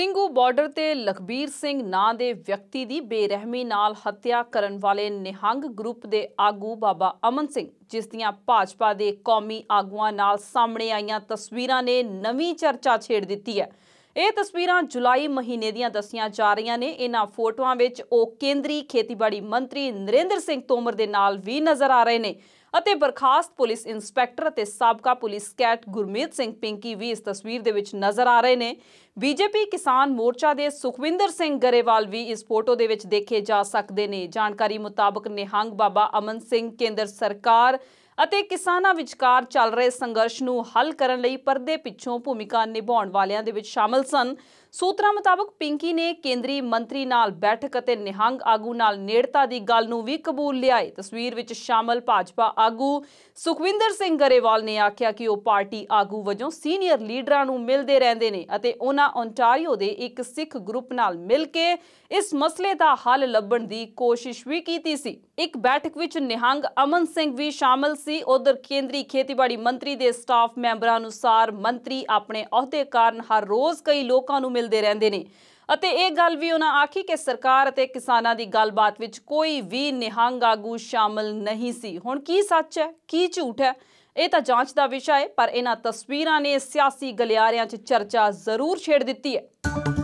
Singhu border ਤੇ ਲਖਬੀਰ ਸਿੰਘ ਨਾਂ ਦੇ ਵਿਅਕਤੀ ਦੀ ਬੇਰਹਿਮੀ ਨਾਲ ਹੱਤਿਆ ਕਰਨ ਵਾਲੇ ਨਿਹੰਗ ਗਰੁੱਪ ਦੇ ਆਗੂ ਬਾਬਾ ਅਮਨ ਸਿੰਘ ਜਿਸ ਦੀਆਂ ਭਾਜਪਾ ਦੇ ਕੌਮੀ ਆਗੂਆਂ ਨਾਲ ਸਾਹਮਣੇ ਆਈਆਂ ਤਸਵੀਰਾਂ ਨੇ ਨਵੀਂ ਚਰਚਾ ਛੇੜ ਦਿੱਤੀ ਹੈ ਇਹ ਤਸਵੀਰਾਂ ਜੁਲਾਈ ਮਹੀਨੇ ਦੀਆਂ ਦੱਸੀਆਂ ਜਾ ਰਹੀਆਂ ਨੇ ਇਹਨਾਂ ਫੋਟੋਆਂ ਵਿੱਚ ਉਹ ਕੇਂਦਰੀ ਖੇਤੀਬਾੜੀ ਮੰਤਰੀ ਨਰਿੰਦਰ ਸਿੰਘ ਤੋਮਰ ਦੇ ਨਾਲ ਵੀ ਨਜ਼ਰ ਆ ਰਹੇ ਨੇ ਅਤੇ ਬਰਖਾਸਤ ਪੁਲਿਸ ਇੰਸਪੈਕਟਰ ਅਤੇ ਸਾਬਕਾ ਪੁਲਿਸ ਕੈਟ ਗੁਰਮੀਤ ਸਿੰਘ ਪਿੰਕੀ ਵੀ ਇਸ ਤਸਵੀਰ ਦੇ ਵਿੱਚ ਨਜ਼ਰ ਆ ਰਹੇ ਨੇ ਬੀਜੇਪੀ ਕਿਸਾਨ ਮੋਰਚਾ ਦੇ ਸੁਖਵਿੰਦਰ ਸਿੰਘ ਗਰੇਵਾਲ ਵੀ ਇਸ ਫੋਟੋ ਦੇ ਵਿੱਚ ਦੇਖੇ ਜਾ ਸਕਦੇ ਨੇ ਜਾਣਕਾਰੀ ਮੁਤਾਬਕ ਨਿਹੰਗ ਬਾਬਾ ਅਮਨ ਸਿੰਘ ਕੇਂਦਰ ਸਰਕਾਰ ਅਤੇ ਕਿਸਾਨਾਂ ਵਿਚਕਾਰ ਚੱਲ ਰਹੇ ਸੰਘਰਸ਼ ਨੂੰ ਹੱਲ ਕਰਨ ਲਈ ਪਰਦੇ ਪਿੱਛੋਂ ਭੂਮਿਕਾ ਨਿਭਾਉਣ ਵਾਲਿਆਂ ਦੇ ਵਿੱਚ ਸ਼ਾਮਲ ਸਨ ਸੂਤਰਾਂ ਮੁਤਾਬਕ ਪਿੰਕੀ ਨੇ ਕੇਂਦਰੀ ਮੰਤਰੀ ਨਾਲ ਬੈਠਕ ਅਤੇ ਨਿਹੰਗ ਆਗੂ ਨਾਲ ਨੇੜਤਾ ਦੀ ਗੱਲ ਨੂੰ ਵੀ ਕਬੂਲ ਲਿਆਏ ਤਸਵੀਰ ਵਿੱਚ ਸ਼ਾਮਲ ਭਾਜਪਾ ਆਗੂ ਸੁਖਵਿੰਦਰ ਸਿੰਘ ਗਰੇਵਾਲ ਨੇ ਆਖਿਆ ਕਿ ਉਹ ਪਾਰਟੀ ਆਗੂ ਵਜੋਂ ਸੀਨੀਅਰ ਲੀਡਰਾਂ ਨੂੰ ਮਿਲਦੇ ਰਹਿੰਦੇ ਨੇ ਅਤੇ ਉਹਨਾਂ ਓਨਟਾਰੀਓ ਦੇ ਇੱਕ ਸਿੱਖ ਗਰੁੱਪ ਨਾਲ ਮਿਲ ਕੇ ਇਸ ਮਸਲੇ ਦਾ ਹੱਲ ਲੱਭਣ ਦੀ ਕੋਸ਼ਿਸ਼ ਵੀ ਕੀਤੀ ਸੀ ਇੱਕ ਬੈਠਕ ਵਿੱਚ ਨਿਹੰਗ ਅਮਨ ਸਿੰਘ ਵੀ ਸ਼ਾਮਲ ਸੀ ਉਧਰ ਕੇਂਦਰੀ ਖੇਤੀਬਾੜੀ ਮੰਤਰੀ ਦੇ ਸਟਾਫ ਮੈਂਬਰਾਂ ਅਨੁਸਾਰ ਮੰਤਰੀ ਆਪਣੇ ਅਹੁਦੇ ਕਾਰਨ ਹਰ ਰੋਜ਼ ਕਈ ਲੋਕਾਂ ਨੂੰ ਮਿਲਦੇ ਰਹਿੰਦੇ ਨੇ ਅਤੇ ਇਹ ਗੱਲ ਵੀ ਉਹਨਾਂ ਆਖੀ ਕਿ ਸਰਕਾਰ ਅਤੇ ਕਿਸਾਨਾਂ ਦੀ ਗੱਲਬਾਤ ਵਿੱਚ ਕੋਈ ਵੀ ਨਿਹੰਗ ਆਗੂ ਸ਼ਾਮਲ ਨਹੀਂ ਸੀ ਹੁਣ ਕੀ ਸੱਚ ਹੈ ਕੀ ਝੂਠ ਹੈ ਇਹ ਤਾਂ ਜਾਂਚ ਦਾ ਵਿਸ਼ਾ ਹੈ ਪਰ ਇਹਨਾਂ ਤਸਵੀਰਾਂ ਨੇ ਸਿਆਸੀ ਗਲਿਆਰਿਆਂ 'ਚ ਚਰਚਾ ਜ਼ਰੂਰ ਛੇੜ ਦਿੱਤੀ ਹੈ